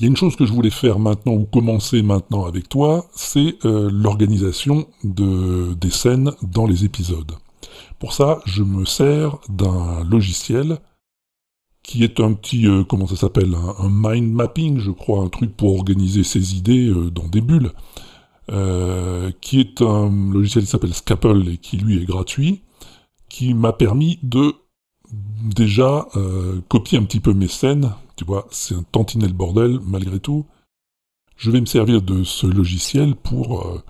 Il y a une chose que je voulais faire maintenant ou commencer maintenant avec toi, c'est euh, l'organisation des scènes dans les épisodes. Pour ça, je me sers d'un logiciel qui est un petit, euh, comment ça s'appelle, un, mind mapping, je crois, un truc pour organiser ses idées euh, dans des bulles, qui est un logiciel qui s'appelle Scapple et qui lui est gratuit, qui m'a permis de déjà copier un petit peu mes scènes tu vois, c'est un tantinet bordel, malgré tout. Je vais me servir de ce logiciel pour euh,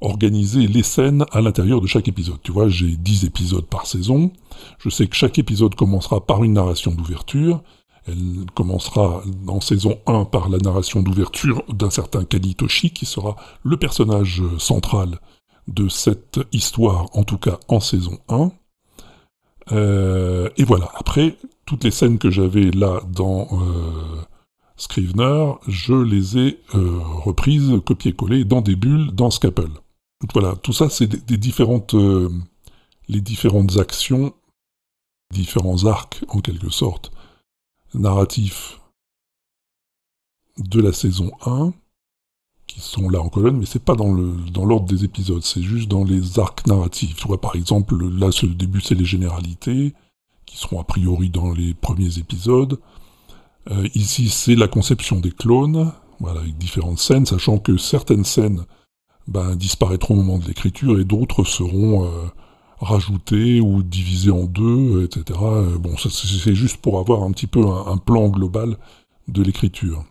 organiser les scènes à l'intérieur de chaque épisode. Tu vois, j'ai 10 épisodes par saison. Je sais que chaque épisode commencera par une narration d'ouverture. Elle commencera en saison 1 par la narration d'ouverture d'un certain Kanitoshi, qui sera le personnage euh, central de cette histoire, en tout cas en saison 1. Euh, et voilà, après, toutes les scènes que j'avais là dans euh, Scrivener, je les ai euh, reprises, copiées-collées dans des bulles, dans Scapel. Donc voilà, tout ça, c'est des, différentes, les différentes actions, différents arcs, en quelque sorte, narratifs de la saison 1, sont là en colonne, mais c'est pas dans l'ordre des épisodes, c'est juste dans les arcs narratifs. par exemple, là, ce début, c'est les généralités, qui seront a priori dans les premiers épisodes. Euh, ici, c'est la conception des clones, avec différentes scènes, sachant que certaines scènes ben, disparaîtront au moment de l'écriture et d'autres seront euh, rajoutées ou divisées en deux, etc. Euh, bon, c'est juste pour avoir un petit peu un plan global de l'écriture.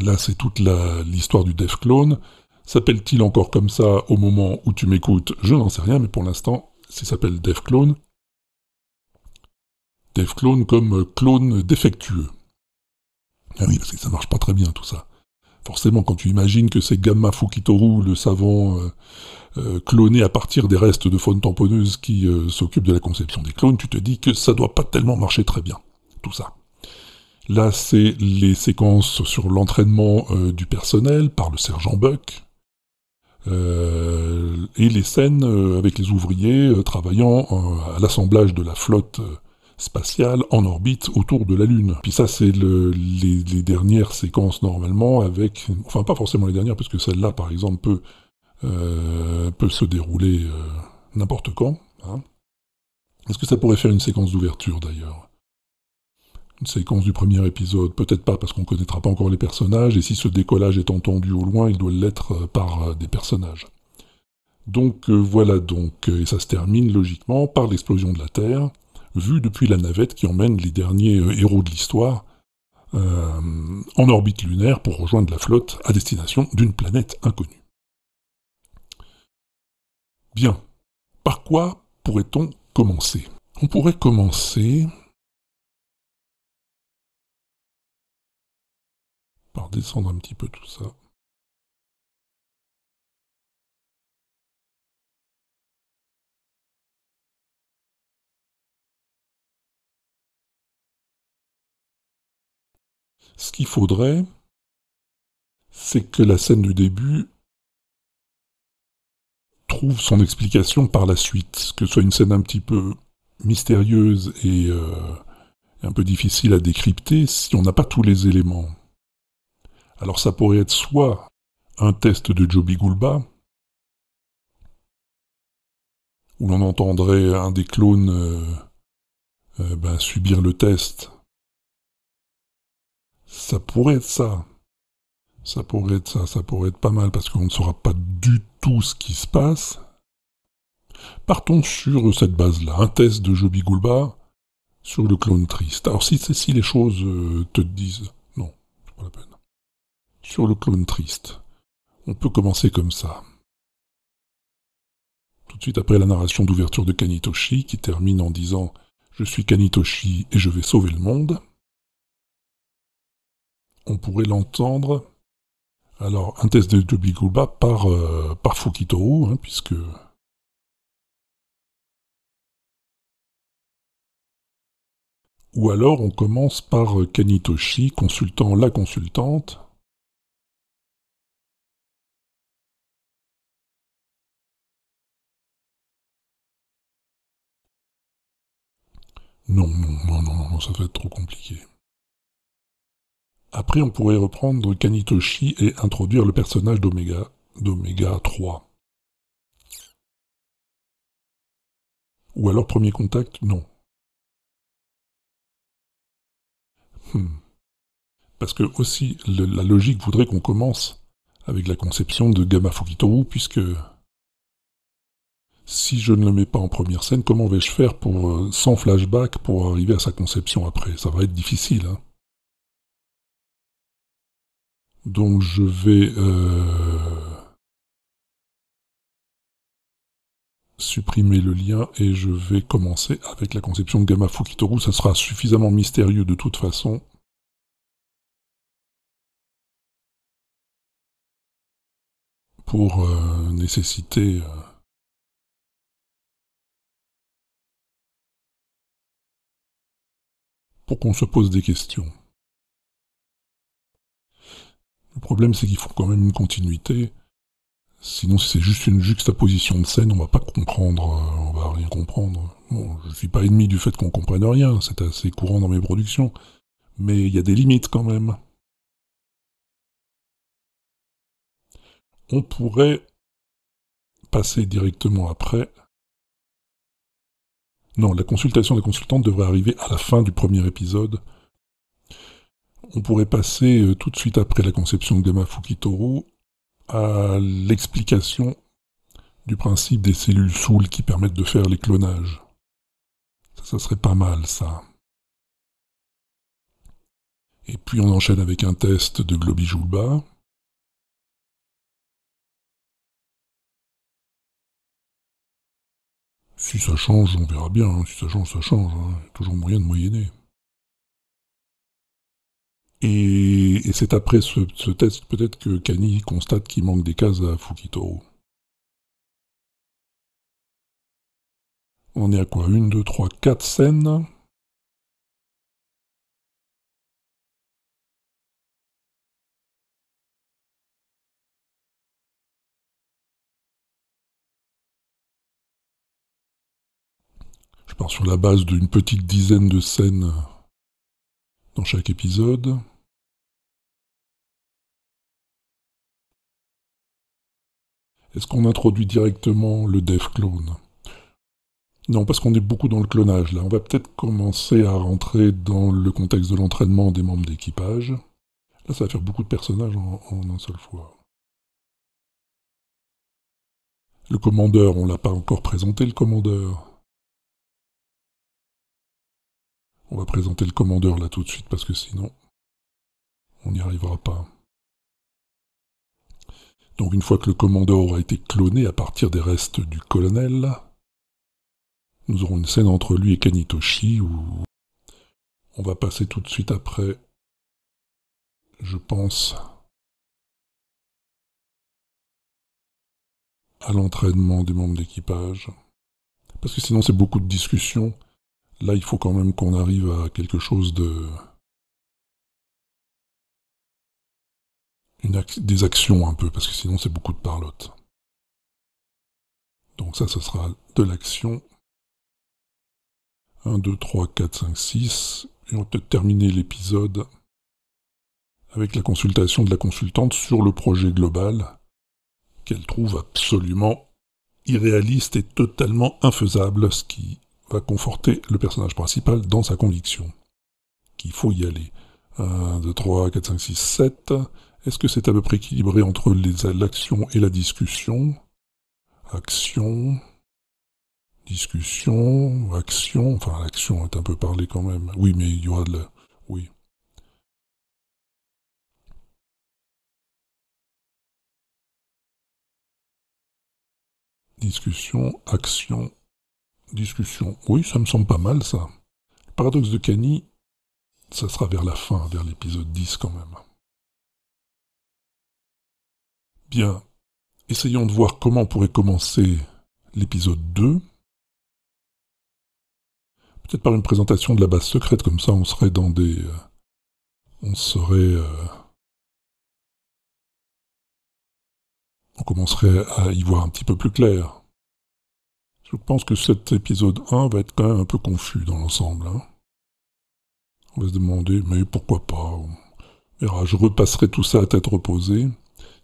Là, c'est toute l'histoire du Dev Clone. S'appelle-t-il encore comme ça au moment où tu m'écoutes Je n'en sais rien, mais pour l'instant, s'il s'appelle Dev Clone. Clone comme euh, clone défectueux. Ah oui, parce que ça marche pas très bien tout ça. Forcément, quand tu imagines que c'est Gamma Fukitoru, le savant euh, euh, cloné à partir des restes de faune tamponneuse qui s'occupe de la conception des clones, tu te dis que ça doit pas tellement marcher très bien, tout ça. Là, c'est les séquences sur l'entraînement euh, du personnel par le sergent Buck. Euh, et les scènes euh, avec les ouvriers travaillant à l'assemblage de la flotte spatiale en orbite autour de la Lune. Puis ça, c'est les, dernières séquences normalement avec... Enfin, pas forcément les dernières, puisque celle-là, par exemple, peut, peut se dérouler n'importe quand. Hein. Est-ce que ça pourrait faire une séquence d'ouverture d'ailleurs une séquence du premier épisode. Peut-être pas parce qu'on ne connaîtra pas encore les personnages, et si ce décollage est entendu au loin, il doit l'être euh, par euh, des personnages. Donc euh, voilà donc, et ça se termine logiquement par l'explosion de la Terre, vue depuis la navette qui emmène les derniers héros de l'histoire en orbite lunaire pour rejoindre la flotte à destination d'une planète inconnue. Bien, par quoi pourrait-on commencer On pourrait commencer par descendre un petit peu tout ça. Ce qu'il faudrait, c'est que la scène du début trouve son explication par la suite, que ce soit une scène un petit peu mystérieuse et euh, un peu difficile à décrypter si on n'a pas tous les éléments. Alors ça pourrait être soit un test de Joby Goulba, où l'on entendrait un des clones euh, euh, bah, subir le test. Ça pourrait être ça. Ça pourrait être ça, ça pourrait être pas mal, parce qu'on ne saura pas du tout ce qui se passe. Partons sur cette base-là, un test de Joby Goulba sur le clone triste. Alors si, si les choses euh, te disent, non, c'est pas la peine sur le clone triste. On peut commencer comme ça. Tout de suite après la narration d'ouverture de Kanitoshi, qui termine en disant Je suis Kanitoshi et je vais sauver le monde, on pourrait l'entendre. Alors, un test de Jubiguba, par, euh, par Fukitoru, hein, puisque Ou alors on commence par euh, Kanitoshi, consultant la consultante, Non, non, non, non, non, ça va être trop compliqué. Après, on pourrait reprendre Kanitoshi et introduire le personnage d'Omega, d'Omega 3. Ou alors premier contact, non. Hmm. Parce que aussi, la logique voudrait qu'on commence avec la conception de Gamma Fukitoru, puisque si je ne le mets pas en première scène, comment vais-je faire pour, euh, sans flashback pour arriver à sa conception après Ça va être difficile. Hein Donc je vais euh, supprimer le lien et je vais commencer avec la conception de Gamma Fukitoru. Ça sera suffisamment mystérieux de toute façon pour euh, nécessiter... pour qu'on se pose des questions. Le problème, c'est qu'il faut quand même une continuité. Sinon, si c'est juste une juxtaposition de scènes, on va pas comprendre, euh, on va rien comprendre. Bon, je suis pas ennemi du fait qu'on comprenne rien, c'est assez courant dans mes productions. Mais il y a des limites quand même. On pourrait passer directement après non, la consultation des consultante devrait arriver à la fin du premier épisode. On pourrait passer euh, tout de suite après la conception de Gama Fukitoru à l'explication du principe des cellules soules qui permettent de faire les clonages. Ça, serait pas mal, ça. Et puis on enchaîne avec un test de Globijouba. Si ça change, on verra bien. Hein. Si ça change, ça change. Hein. Il y a toujours moyen de moyenner. Et, et c'est après ce, test peut-être que Kani constate qu'il manque des cases à Fukitoro. On est à quoi Une, deux, trois, quatre scènes. je pars sur la base d'une petite dizaine de scènes dans chaque épisode. Est-ce qu'on introduit directement le dev clone Non, parce qu'on est beaucoup dans le clonage là. On va peut-être commencer à rentrer dans le contexte de l'entraînement des membres d'équipage. Là, ça va faire beaucoup de personnages en, un seul fois. Le commandeur, on l'a pas encore présenté, le commandeur. On va présenter le commandeur là tout de suite parce que sinon, on n'y arrivera pas. Donc une fois que le commandeur aura été cloné à partir des restes du colonel, nous aurons une scène entre lui et Kanitoshi où on va passer tout de suite après, je pense, à l'entraînement des membres d'équipage. Parce que sinon c'est beaucoup de discussions Là, il faut quand même qu'on arrive à quelque chose de... des actions un peu, parce que sinon c'est beaucoup de parlotte. Donc ça, ce sera de l'action. 1, 2, 3, 4, 5, 6. Et on peut terminer l'épisode avec la consultation de la consultante sur le projet global qu'elle trouve absolument irréaliste et totalement infaisable, ce qui va conforter le personnage principal dans sa conviction. Qu'il faut y aller. 1, 2, 3, 4, 5, 6, 7. Est-ce que c'est à peu près équilibré entre l'action et la discussion Action, discussion, action. Enfin, l'action est un peu parlée quand même. Oui, mais il y aura de la... Oui. Discussion, action, Discussion. Oui, ça me semble pas mal, ça. Le paradoxe de Cany, ça sera vers la fin, vers l'épisode 10 quand même. Bien. Essayons de voir comment on pourrait commencer l'épisode 2. Peut-être par une présentation de la base secrète, comme ça on serait dans des... Euh, on serait... Euh, on commencerait à y voir un petit peu plus clair. Je pense que cet épisode 1 va être quand même un peu confus dans l'ensemble. Hein. On va se demander, mais pourquoi pas je repasserai tout ça à tête reposée.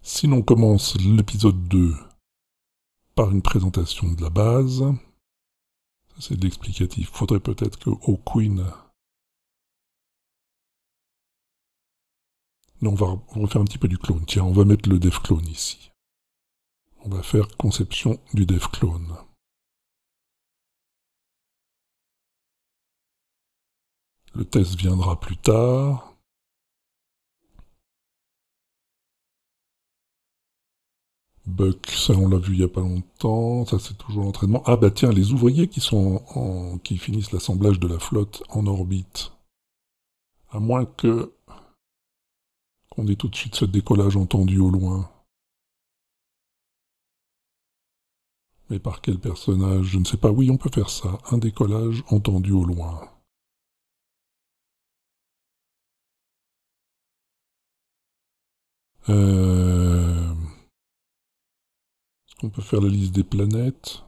Si l'on commence l'épisode 2 par une présentation de la base, Ça c'est de l'explicatif. Faudrait peut-être que non, on va refaire un petit peu du clone. Tiens, on va mettre le dev clone ici. On va faire conception du dev clone. Le test viendra plus tard. Buck, ça on l'a vu il n'y a pas longtemps, ça c'est toujours l'entraînement. Ah bah tiens, les ouvriers qui sont en, qui finissent l'assemblage de la flotte en orbite. À moins que qu'on ait tout de suite ce décollage entendu au loin. Mais par quel personnage Je ne sais pas. Oui, on peut faire ça. Un décollage entendu au loin. Euh... qu'on peut faire la liste des planètes.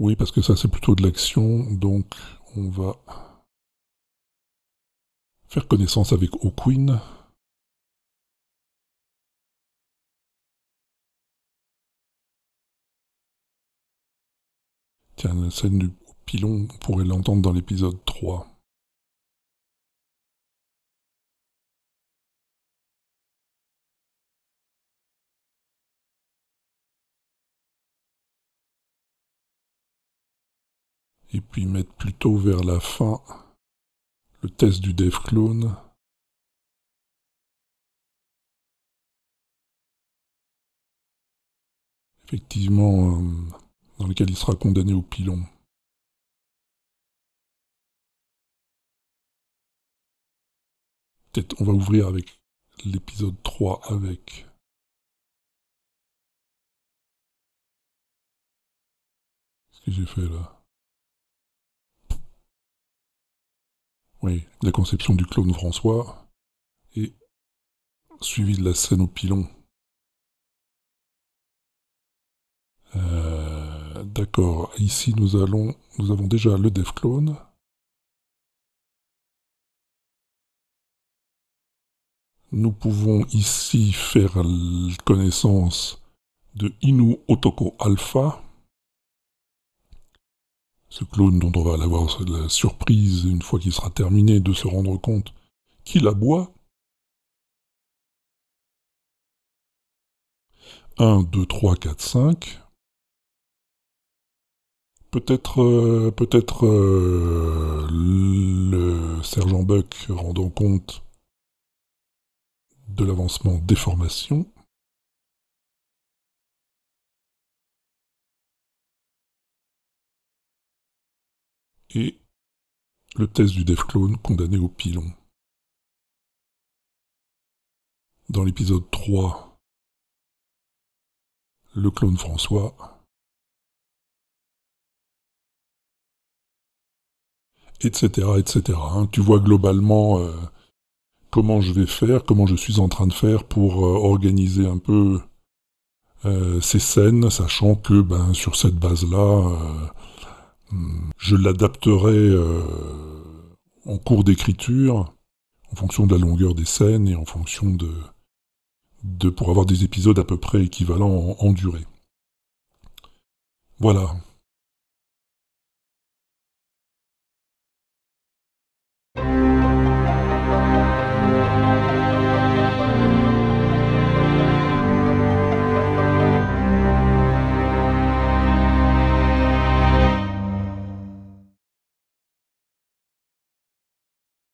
Oui, parce que ça c'est plutôt de l'action, donc on va faire connaissance avec O'Quinn. Tiens, la scène du pilon, on pourrait l'entendre dans l'épisode 3. et puis mettre plutôt vers la fin le test du dev clone. Effectivement, euh, dans lequel il sera condamné au pilon. Peut-être on va ouvrir avec l'épisode 3 avec. Qu'est-ce que j'ai fait là Oui, la conception du clone François et suivi de la scène au pilon. Euh, d'accord, ici nous allons nous avons déjà le dev clone. Nous pouvons ici faire connaissance de Inu Otoko Alpha ce clone dont on va avoir la surprise, une fois qu'il sera terminé, de se rendre compte qu'il aboie. 1, 2, 3, 4, 5. Peut-être euh, peut-être euh, le sergent Buck rendant compte de l'avancement des formations. et Le test du Clone condamné au pilon. Dans l'épisode 3, le clone François etc., etc. Hein. Tu vois globalement euh, comment je vais faire, comment je suis en train de faire pour euh, organiser un peu euh, ces scènes, sachant que ben sur cette base-là, Hmm. Je l'adapterai euh, en cours d'écriture, en fonction de la longueur des scènes et en fonction de, de pour avoir des épisodes à peu près équivalents en, en durée. Voilà.